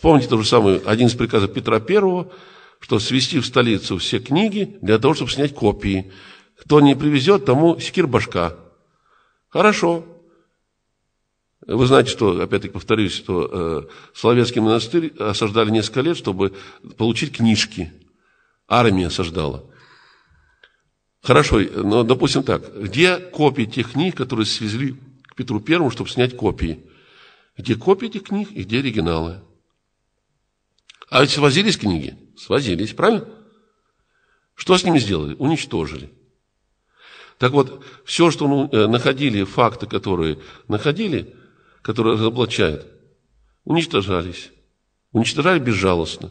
Вспомните тот же самый, один из приказов Петра Первого, что свести в столицу все книги для того, чтобы снять копии. Кто не привезет, тому секир башка. Хорошо. Вы знаете, что, опять-таки повторюсь, что э, Соловецкий монастырь осаждали несколько лет, чтобы получить книжки. Армия осаждала. Хорошо, но допустим так, где копии тех книг, которые свезли к Петру Первому, чтобы снять копии? Где копии этих книг и где оригиналы? А ведь свозились книги? Свозились, правильно? Что с ними сделали? Уничтожили. Так вот, все, что ну, э, находили, факты, которые находили, которые разоблачают, уничтожались. Уничтожали безжалостно.